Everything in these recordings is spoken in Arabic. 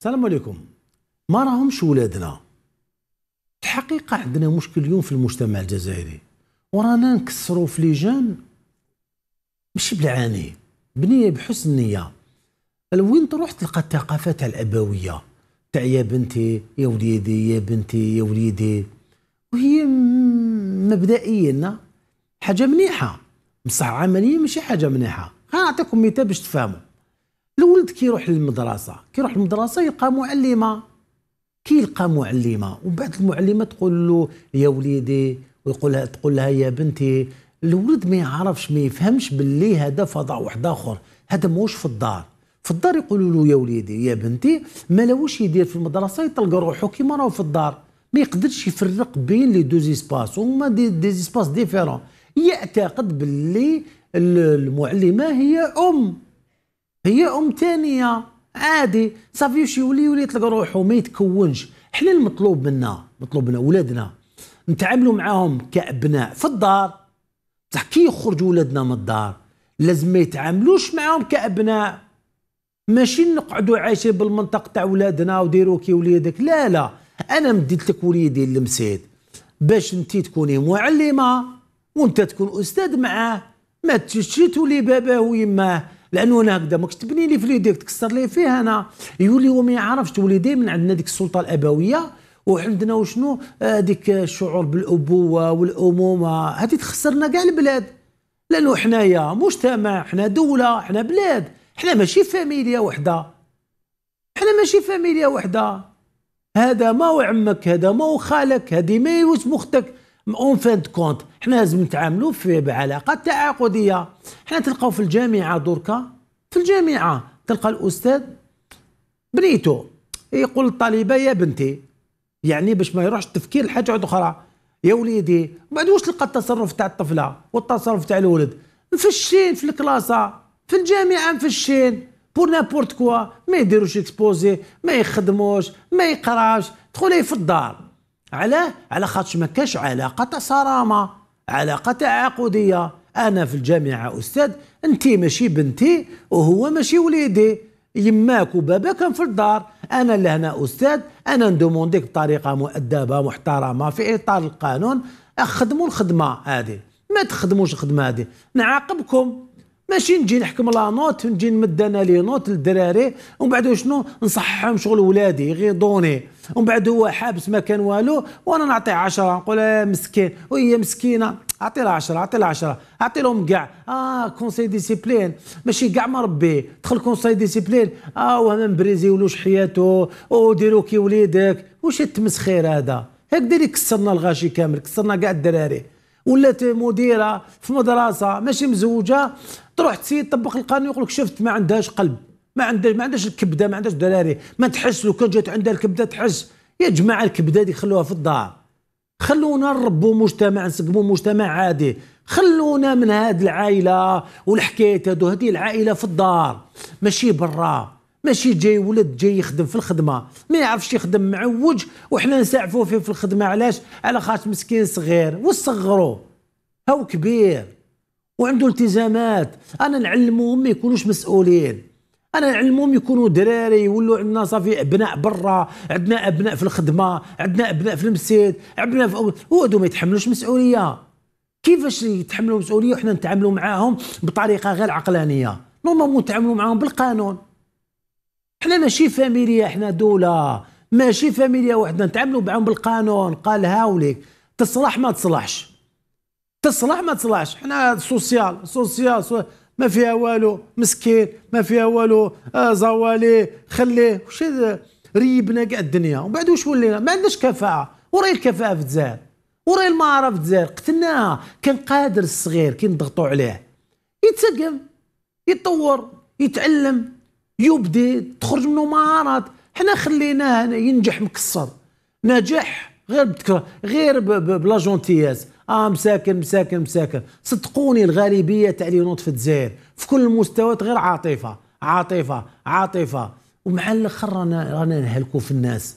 السلام عليكم ما راهمش ولادنا الحقيقة عندنا مشكل اليوم في المجتمع الجزائري ورانا نكسروا في لي جون ماشي بنية بحسن نية وين تروح تلقى الثقافة تاع الأبوية تاع يا بنتي يا وليدي يا بنتي يا وليدي وهي مبدئيا حاجة مليحة بصح عمليا ماشي حاجة مليحة غنعطيكم مثال باش تفهموا الولد كيروح للمدرسه كيروح للمدرسه يلقى معلمه كيلقى معلمه ومن بعد المعلمه تقول له يا وليدي ويقول لها تقول لها يا بنتي الولد ما يعرفش ما يفهمش باللي هذا فضاء واحد اخر هذا موش في الدار في الدار يقولوا له يا وليدي يا بنتي ما لوش يدير في المدرسه يطلق روحه كيما راهو في الدار ما يقدرش يفرق بين لي دو زيسباس هما دي, دي زيسباس ديفيرون يعتقد باللي المعلمه هي ام هي ام ثانيه عادي صافي شي يولي يولي يطلق روحو ما يتكونش حنا المطلوب منا مطلوب منا ولادنا نتعاملوا معاهم كابناء في الدار بصح كي يخرجوا ولادنا من الدار لازم ما يتعاملوش معاهم كابناء ماشي نقعدوا عايشين بالمنطقه تاع ولادنا وديروا كي وليدك لا لا انا مديت لك وليدي المسيد باش انت تكوني معلمه وانت تكون استاذ معاه ما تشتي تولي باباه ويماه لانه انا هكذا ماكش تبني لي في ليديك تكسر لي فيه انا يولي وما يعرفش تولي دائما عندنا ديك السلطه الابويه وعندنا وشنو هذيك آه، الشعور بالابوه والامومه هذه تخسرنا كاع البلاد لانه حنايا مجتمع حنا دوله حنا بلاد حنا ماشي فاميليا وحده حنا ماشي فاميليا وحده هذا ما هو عمك هذا ما هو خالك هذه ما هي اختك اون فان دو كونت حنا لازم نتعاملوا في بعلاقات تعاقديه حنا تلقاو في الجامعه دركا في الجامعه تلقى الاستاذ بنيته يقول للطالبه يا بنتي يعني باش ما يروحش التفكير لحاجه اخرى يا وليدي بعد واش تلقى التصرف تاع الطفله والتصرف تاع الولد مفشين في الكلاسه في الجامعه مفشين بور نابورت كوا ما يديروش اكسبوزي ما يخدموش ما يقراش تدخل في الدار علاه على خاطرش ما كاش علاقه صرامه علاقه تعاقديه انا في الجامعه استاذ انت ماشي بنتي وهو ماشي وليدي يماك وبابا كان في الدار انا لهنا استاذ انا ندومونديك بطريقه مؤدبه محترمه في اطار القانون اخدموا الخدمه هذه ما تخدموش الخدمه هذه نعاقبكم ماشي نجي نحكم لا نوت نجي نمد انا لي نوت للدراري ومن بعد شنو نصححهم شغل ولادي يغيضوني ومن بعد هو حابس ما كان والو وانا نعطيه 10 نقول آه، مسكين وهي مسكينه اعطي لها 10 اعطي لها 10 اعطي لهم كاع اه كونسي ديسيبلين ماشي كاع مربي دخل كونسي ديسيبلين اه وهما مبريزيولوش حياته وديرو كي وليدك واش التمسخير هذا هكذا اللي كسرنا الغاشي كامل كسرنا كاع الدراري ولات مديره في مدرسه ماشي مزوجه تروح تسيد تطبق القانون يقول لك شفت ما عندهاش قلب ما عندها ما عندهاش الكبده ما عندهاش الدراري ما تحس لو كان جات عندها الكبده تحس يا جماعه الكبده دي خلوها في الدار خلونا نربوا مجتمع نسقموا مجتمع عادي خلونا من هاد العائله والحكايات هادو هذه العائله في الدار ماشي برا ماشي جاي ولد جاي يخدم في الخدمه ما يعرفش يخدم معوج وحنا نسعفوا فيه في الخدمه علاش على خاطر مسكين صغير وصغرو هاو كبير وعنده التزامات انا نعلمهم ما يكونوش مسؤولين انا علمهم يكونوا دراري يولوا عندنا صافي ابناء برا عندنا ابناء في الخدمه عندنا ابناء في المسجد عندنا في وهادو ما يتحملوش مسؤوليه كيفاش يتحملوا مسؤوليه وحنا نتعاملوا معاهم بطريقه غير عقلانيه نورمالمون نتعاملوا معاهم بالقانون حنا ماشي فاميليا حنا دوله ماشي فاميليا وحده نتعاملوا معاهم بالقانون قال هاوليك تصلح ما تصلحش تصلح ما تصلحش حنا سوسيال سوسيال, سوسيال. ما فيها والو مسكين ما فيها والو آه خليه وش ريبنا كاع الدنيا ومن بعد واش ولينا ما عندناش كفاءه وراي الكفاءه في الجزائر وراي المعارف في الجزائر قتلناها كان قادر الصغير كي نضغطوا عليه يتسقم يتطور يتعلم يبدي تخرج منه مهارات حنا خليناه ينجح مكسر نجاح غير بتكره غير بلاجونتياز اه مساكن مساكن مساكن صدقوني الغالبيه تاع لي نوض في الجزائر في كل المستويات غير عاطفه عاطفه عاطفه ومع الاخر رانا رانا نهلكوا في الناس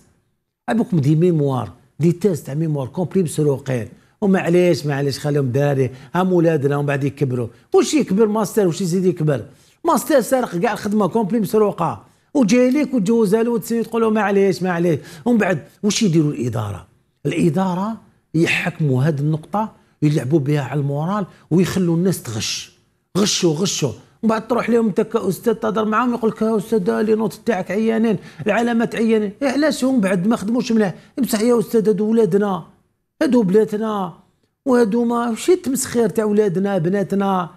ابوكم دي ميموار دي تيست تاع ميموار كومبلي بسروقين ومعليش معليش خليهم داري هم ولادنا ومن بعد يكبروا واش يكبر ماستر واش يزيد يكبر ماستر سارق كاع الخدمه كومبلي مسروقه وجاي ليك وتجوزها له وتسير تقول له معليش معليش ومن بعد واش يديروا الاداره الاداره يحكموا هذه النقطه يلعبوا بها على المورال ويخلوا الناس تغش غشوا غشوا من بعد تروح لهم انت كاستاذ تهضر معاهم يقول لك استاذ لي نوت تاعك عيانين العلامات عيانين إيه علاش هم بعد ما خدموش مليح بصح يا استاذ هادو ولادنا هادو بلاتنا وهادو ما شي تمسخير تاع ولادنا بناتنا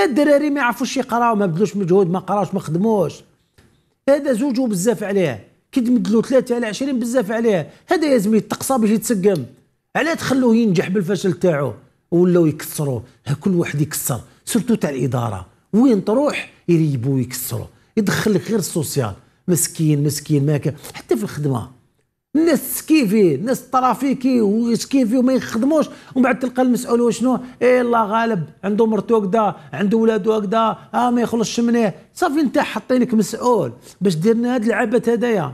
هاد الدراري ما يعرفوش يقراو ما بذلوش مجهود ما قراوش ما خدموش هذا زوجو بزاف عليه كي تمدلو ثلاثة على عشرين بزاف عليه هذا زميل يتقصى باش يتسقم علاه تخلوه ينجح بالفشل تاعو ولاو يكسروه كل واحد يكسر سورتو تاع الاداره وين تروح يريبو يكسروا يدخل لك غير السوسيال مسكين مسكين ما حتى في الخدمه الناس سكيفي الناس ترافيكي وسكيفي وما يخدموش ومن بعد تلقى المسؤول وشنو اي الله غالب عنده مرته هكذا عنده ولادو هكذا اه ما يخلصش منيه صافي انت حاطينك مسؤول باش دير لنا هاد العبث هذايا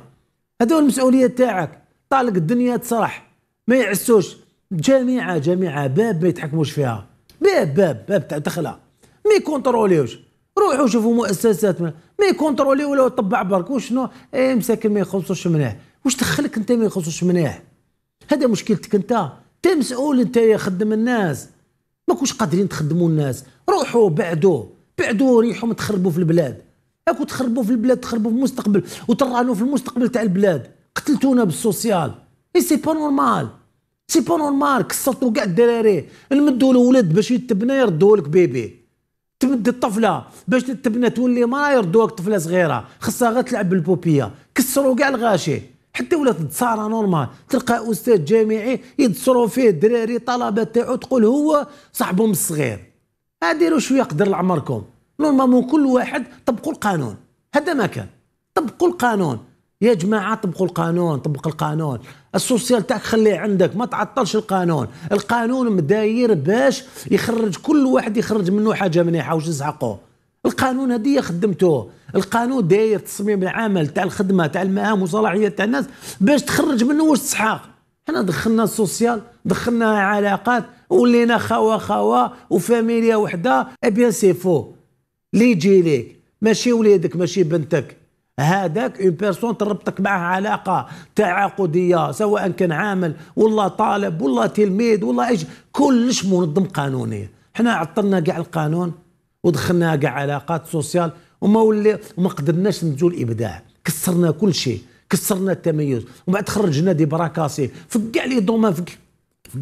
هذو المسؤوليه تاعك طالق الدنيا تصرح ما يعسوش جامعه جامعه باب ما يتحكموش فيها باب باب باب تاع دخله ما يكونتروليوش روحوا شوفوا مؤسسات ما يكونتروليو ولا طبع برك وشنو اي مساكن ما يخلصوش مناح واش دخلك انت ما يخلصوش مناح هذا مشكلتك انت انت مسؤول انت يا خدم الناس ما كنتش قادرين تخدموا الناس روحوا بعدوا بعدوا ريحهم تخربوا في البلاد اكو تخربوا في البلاد تخربوا في المستقبل وترانوا في المستقبل تاع البلاد قتلتونا بالسوسيال اي سي با نورمال سي با نورمال كسرتو كاع الدراري نمدو الولد باش يتبنى يردو لك بيبي تمد الطفله باش تتبنى تولي مرا يردوك طفله صغيره خصها غير تلعب بالبوبيه كسروا كاع الغاشي حتى ولات تصارى نورمال تلقى استاذ جامعي يدسروا فيه الدراري طلبه تاعو تقول هو صاحبهم الصغير ديروا شويه قدر لعمركم نورمالمون كل واحد طبقوا القانون هذا ما كان طبقوا القانون يا جماعه طبقوا القانون طبق القانون السوسيال تاعك خليه عندك ما تعطلش القانون القانون مداير باش يخرج كل واحد يخرج منه حاجه مليحه واش حقه القانون هذه خدمته القانون داير تصميم العمل تاع الخدمه تاع المهام وصلاحية تاع الناس باش تخرج منه واش تسحق حنا دخلنا السوسيال دخلنا علاقات ولينا خوا خوا وفاميليا وحده ابيان سي فو لي يجي ليك ماشي وليدك ماشي بنتك هذاك اون بيرسون تربطك معه علاقه تعاقديه سواء كان عامل ولا طالب ولا تلميذ ولا ايش كلش منظم قانوني حنا عطلنا كاع القانون ودخلنا كاع علاقات سوسيال وما ولي وما قدرناش نجو الابداع كسرنا كل شيء كسرنا التميز ومن بعد خرجنا دي براكاسي في كاع لي دومان في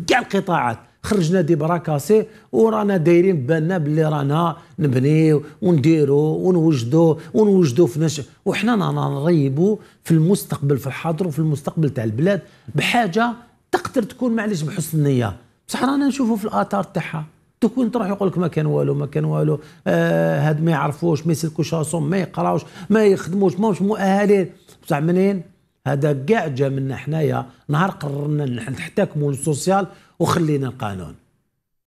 كاع القطاعات خرجنا دي براكاسي ورانا دايرين بالنا بلي رانا نبنيو ونديرو ونوجدو ونوجدو في نش وحنا نريبو في المستقبل في الحاضر وفي المستقبل تاع البلاد بحاجه تقدر تكون معليش بحسن النيه بصح رانا نشوفو في الاثار تاعها تكون تروح يقول لك ما كان والو ما كان والو آه هاد ما يعرفوش ما يسلكوش راسهم ما يقراوش ما يخدموش ماهمش مؤهلين بصح منين هذا كاع جا منا حنايا نهار قررنا نحتكموا للسوسيال وخلينا القانون